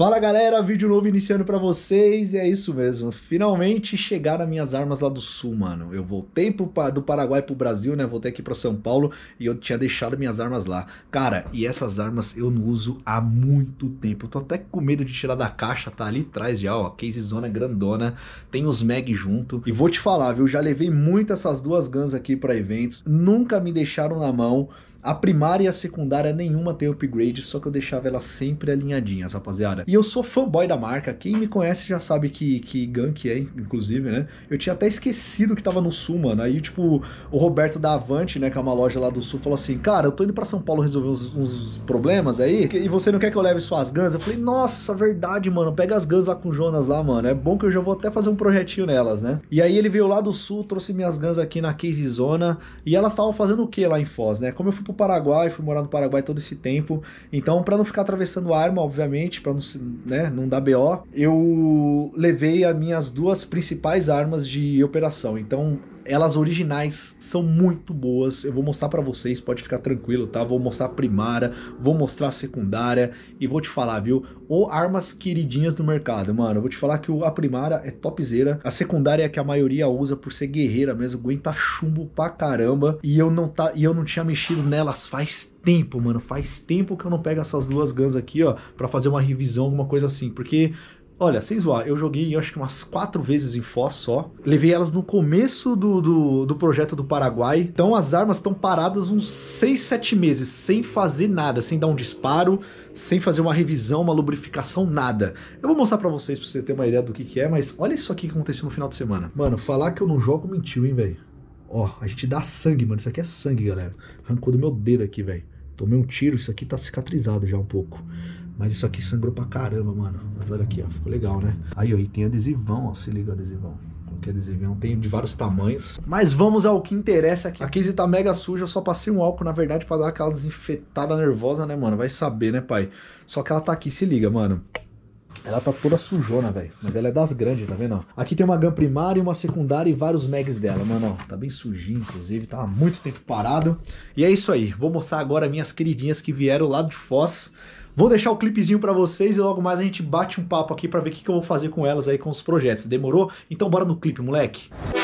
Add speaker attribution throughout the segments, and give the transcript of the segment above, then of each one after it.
Speaker 1: Fala galera, vídeo novo iniciando para vocês, e é isso mesmo. Finalmente chegaram minhas armas lá do sul, mano. Eu voltei pro, do Paraguai pro Brasil, né? Voltei aqui para São Paulo e eu tinha deixado minhas armas lá. Cara, e essas armas eu não uso há muito tempo. Eu tô até com medo de tirar da caixa, tá ali atrás já, ó. Case zona grandona, tem os mag junto. E vou te falar, viu? Já levei muito essas duas guns aqui para eventos, nunca me deixaram na mão. A primária e a secundária nenhuma tem upgrade, só que eu deixava elas sempre alinhadinhas, rapaziada. E eu sou fanboy da marca, quem me conhece já sabe que, que gank é, inclusive, né? Eu tinha até esquecido que tava no Sul, mano. Aí, tipo, o Roberto da Avante, né, que é uma loja lá do Sul, falou assim, cara, eu tô indo pra São Paulo resolver uns, uns problemas aí, e você não quer que eu leve suas guns? Eu falei, nossa, verdade, mano, pega as guns lá com o Jonas lá, mano. É bom que eu já vou até fazer um projetinho nelas, né? E aí ele veio lá do Sul, trouxe minhas guns aqui na Case Zona, e elas estavam fazendo o que lá em Foz, né? Como eu fui pro Paraguai, fui morar no Paraguai todo esse tempo. Então, para não ficar atravessando arma, obviamente, para não, né, não dar BO, eu levei as minhas duas principais armas de operação. Então, elas originais são muito boas. Eu vou mostrar para vocês, pode ficar tranquilo, tá? Vou mostrar a primária, vou mostrar a secundária e vou te falar, viu? Ou armas queridinhas do mercado, mano. Eu vou te falar que a primária é topzera, a secundária é que a maioria usa por ser guerreira mesmo, aguenta chumbo pra caramba. E eu não tá, e eu não tinha mexido nelas faz tempo, mano. Faz tempo que eu não pego essas duas guns aqui, ó, para fazer uma revisão, alguma coisa assim, porque Olha, sem zoar, eu joguei eu acho que umas quatro vezes em Foz só. Levei elas no começo do, do, do projeto do Paraguai. Então as armas estão paradas uns 6, 7 meses, sem fazer nada, sem dar um disparo, sem fazer uma revisão, uma lubrificação, nada. Eu vou mostrar para vocês pra você ter uma ideia do que, que é, mas olha isso aqui que aconteceu no final de semana. Mano, falar que eu não jogo mentiu, hein, velho. Ó, a gente dá sangue, mano. Isso aqui é sangue, galera. Arrancou do meu dedo aqui, velho. Tomei um tiro, isso aqui tá cicatrizado já um pouco. Mas isso aqui sangrou pra caramba, mano. Mas olha aqui, ó. Ficou legal, né? Aí, ó. E tem adesivão, ó. Se liga o adesivão. Qualquer adesivão. Tem de vários tamanhos. Mas vamos ao que interessa aqui. A case tá mega suja. Eu só passei um álcool, na verdade, pra dar aquela desinfetada nervosa, né, mano? Vai saber, né, pai? Só que ela tá aqui. Se liga, mano. Ela tá toda sujona, velho. Mas ela é das grandes, tá vendo? Ó? Aqui tem uma GAN primária, uma secundária e vários mags dela, mano. Ó, tá bem sujinho, inclusive. Tá há muito tempo parado. E é isso aí. Vou mostrar agora minhas queridinhas que vieram lá de Foz. Vou deixar o clipezinho para vocês e logo mais a gente bate um papo aqui para ver o que, que eu vou fazer com elas aí com os projetos. Demorou? Então bora no clipe, moleque! Música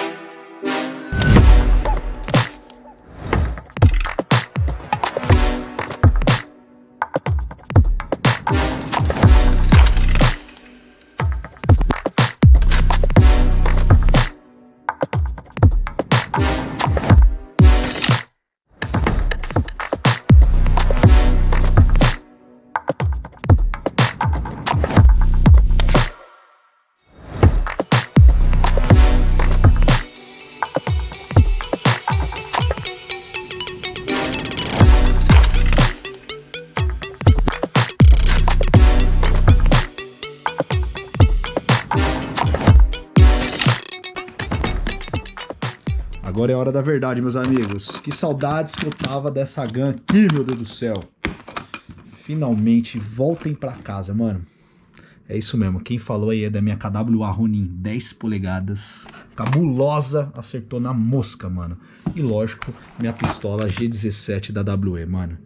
Speaker 1: Agora é a hora da verdade, meus amigos. Que saudades que eu tava dessa GAN aqui, meu Deus do céu. Finalmente, voltem para casa, mano. É isso mesmo. Quem falou aí é da minha KWA Ronin 10 polegadas. Cabulosa, acertou na mosca, mano. E lógico, minha pistola G17 da WE, mano.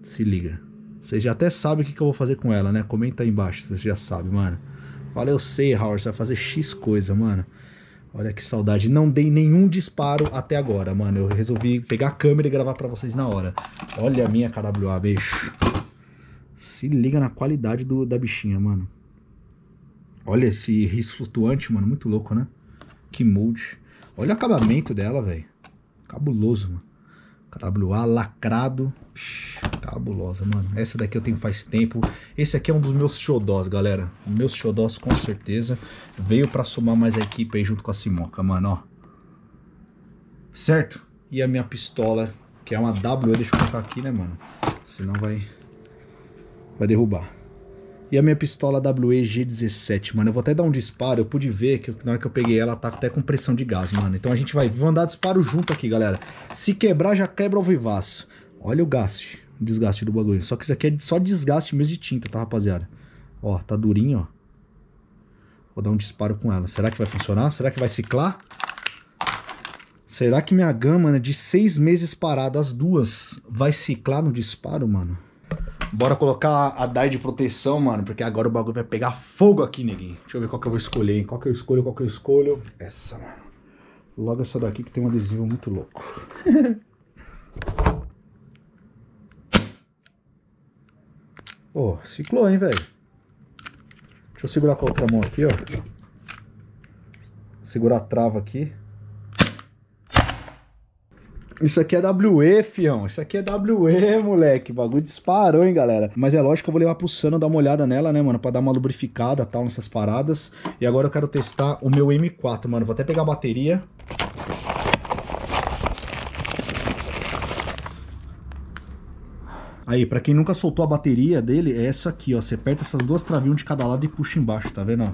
Speaker 1: Se liga. Vocês já até sabem o que, que eu vou fazer com ela, né? Comenta aí embaixo, vocês já sabem, mano. Fala, eu sei, Howard, você vai fazer X coisa, mano. Olha que saudade. Não dei nenhum disparo até agora, mano. Eu resolvi pegar a câmera e gravar pra vocês na hora. Olha a minha KWA, bicho. Se liga na qualidade do, da bichinha, mano. Olha esse risco flutuante, mano. Muito louco, né? Que molde. Olha o acabamento dela, velho. Cabuloso, mano. KWA lacrado. cabulosa, mano. Essa daqui eu tenho faz tempo. Esse aqui é um dos meus xodós, galera. Meus xodós, com certeza. Veio pra somar mais a equipe aí junto com a Simoca, mano, ó. Certo? E a minha pistola, que é uma W, deixa eu colocar aqui, né, mano? Senão vai... Vai derrubar. E a minha pistola WEG17, mano. Eu vou até dar um disparo. Eu pude ver que na hora que eu peguei ela, tá até com pressão de gás, mano. Então a gente vai mandar disparo junto aqui, galera. Se quebrar, já quebra o vivaço. Olha o gaste, o desgaste do bagulho. Só que isso aqui é só desgaste mesmo de tinta, tá, rapaziada? Ó, tá durinho, ó. Vou dar um disparo com ela. Será que vai funcionar? Será que vai ciclar? Será que minha gama né, de seis meses parada, as duas, vai ciclar no disparo, mano? Bora colocar a DAI de proteção, mano, porque agora o bagulho vai pegar fogo aqui, neguinho. Deixa eu ver qual que eu vou escolher, hein? Qual que eu escolho, qual que eu escolho? Essa, mano. Logo essa daqui que tem um adesivo muito louco. Pô, oh, ciclou, hein, velho? Deixa eu segurar com a outra mão aqui, ó. Segurar a trava aqui. Isso aqui é WE, fião. Isso aqui é WE, moleque. O bagulho disparou, hein, galera. Mas é lógico que eu vou levar pro Sano dar uma olhada nela, né, mano? Pra dar uma lubrificada tal nessas paradas. E agora eu quero testar o meu M4, mano. Vou até pegar a bateria. Aí, pra quem nunca soltou a bateria dele, é essa aqui, ó. Você aperta essas duas travinhas de cada lado e puxa embaixo, tá vendo, ó?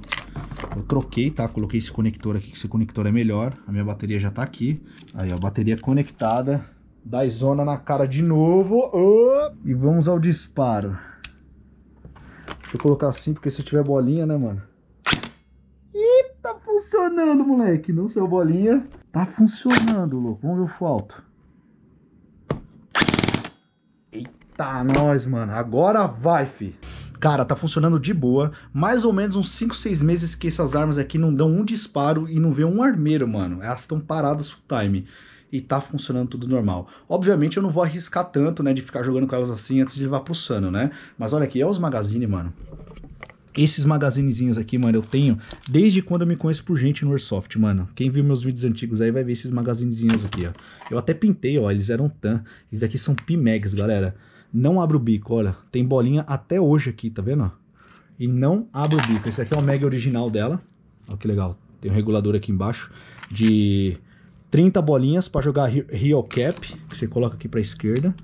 Speaker 1: Eu troquei, tá? Coloquei esse conector aqui, que esse conector é melhor. A minha bateria já tá aqui. Aí, ó, bateria conectada. Dá zona na cara de novo. Oh! E vamos ao disparo. Deixa eu colocar assim, porque se tiver bolinha, né, mano? Ih, tá funcionando, moleque. Não saiu bolinha. Tá funcionando, louco. Vamos ver o alto. tá nós, mano. Agora vai, fi. Cara, tá funcionando de boa. Mais ou menos uns 5, 6 meses que essas armas aqui não dão um disparo e não vê um armeiro, mano. Elas estão paradas full time. E tá funcionando tudo normal. Obviamente eu não vou arriscar tanto, né, de ficar jogando com elas assim antes de levar pro sano, né? Mas olha aqui, é os magazine, mano. Esses magazinezinhos aqui, mano, eu tenho desde quando eu me conheço por gente no Airsoft, mano. Quem viu meus vídeos antigos aí vai ver esses magazinezinhos aqui, ó. Eu até pintei, ó, eles eram tan. Esses aqui são Pimags, galera. Não abre o bico, olha. Tem bolinha até hoje aqui, tá vendo? E não abre o bico. Esse aqui é o Mega original dela. Olha que legal. Tem um regulador aqui embaixo de 30 bolinhas para jogar real cap, que você coloca aqui para esquerda.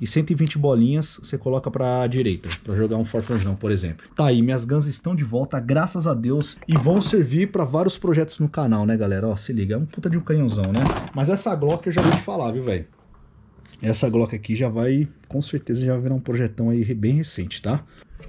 Speaker 1: E 120 bolinhas você coloca para direita, para jogar um forfanjão, por exemplo. Tá aí, minhas gans estão de volta, graças a Deus, e vão servir para vários projetos no canal, né, galera? Ó, se liga, é um puta de um canhãozão, né? Mas essa Glock eu já vou te falar, viu, velho? Essa Glock aqui já vai, com certeza, já virar um projetão aí bem recente, tá?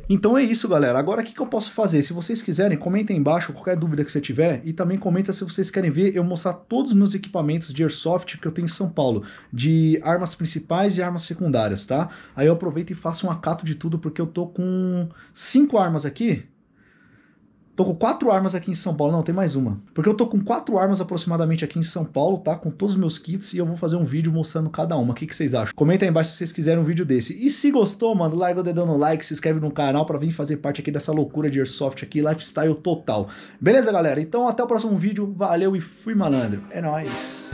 Speaker 1: Então é isso, galera. Agora o que, que, eu posso fazer? Se vocês quiserem, comentem embaixo qualquer dúvida que você tiver e também comenta se vocês querem ver eu mostrar todos os meus equipamentos de Airsoft que eu tenho em São Paulo, de armas principais e armas secundárias, tá? Aí eu aproveito e faço um acato de tudo porque eu tô com cinco armas aqui, Tô com quatro armas aqui em São Paulo. Não, tem mais uma. Porque eu tô com quatro armas aproximadamente aqui em São Paulo, tá? Com todos os meus kits e eu vou fazer um vídeo mostrando cada uma. O que, que vocês acham? Comenta aí embaixo se vocês quiserem um vídeo desse. E se gostou, mano, larga o dedão no like, se inscreve no canal pra vir fazer parte aqui dessa loucura de Airsoft aqui, lifestyle total. Beleza, galera? Então até o próximo vídeo. Valeu e fui malandro. É nóis!